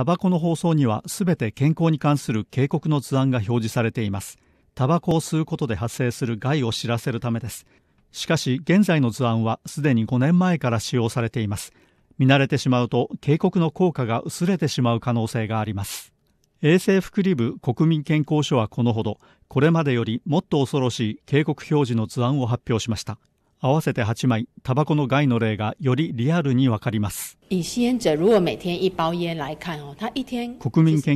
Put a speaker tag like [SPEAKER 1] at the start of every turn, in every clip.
[SPEAKER 1] タバコの包装にはすべて健康に関する警告の図案が表示されています。タバコを吸うことで発生する害を知らせるためです。しかし、現在の図案はすでに5年前から使用されています。見慣れてしまうと、警告の効果が薄れてしまう可能性があります。衛生福利部国民健康署はこのほど、これまでよりもっと恐ろしい警告表示の図案を発表しました。合わせて8枚、タバコの害の例がよりリアルにわかります。
[SPEAKER 2] 国民健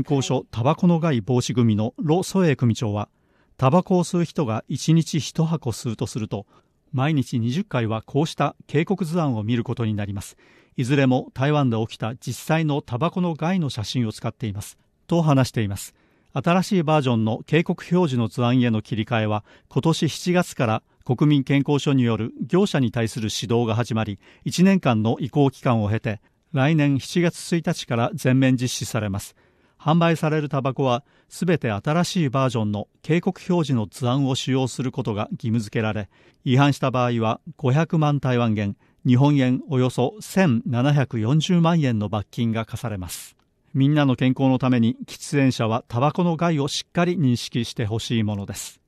[SPEAKER 1] 康署タバコの害防止組のロ・ソエイ組長は、タバコを吸う人が1日1箱吸うとすると、毎日20回はこうした警告図案を見ることになります。いずれも台湾で起きた実際のタバコの害の写真を使っています。と話しています。新しいバージョンの警告表示の図案への切り替えは、今年7月から国民健康所による業者に対する指導が始まり1年間の移行期間を経て来年7月1日から全面実施されます販売されるタバコはすべて新しいバージョンの警告表示の図案を使用することが義務付けられ違反した場合は500万台湾元日本円およそ1740万円の罰金が課されますみんなの健康のために喫煙者はタバコの害をしっかり認識してほしいものです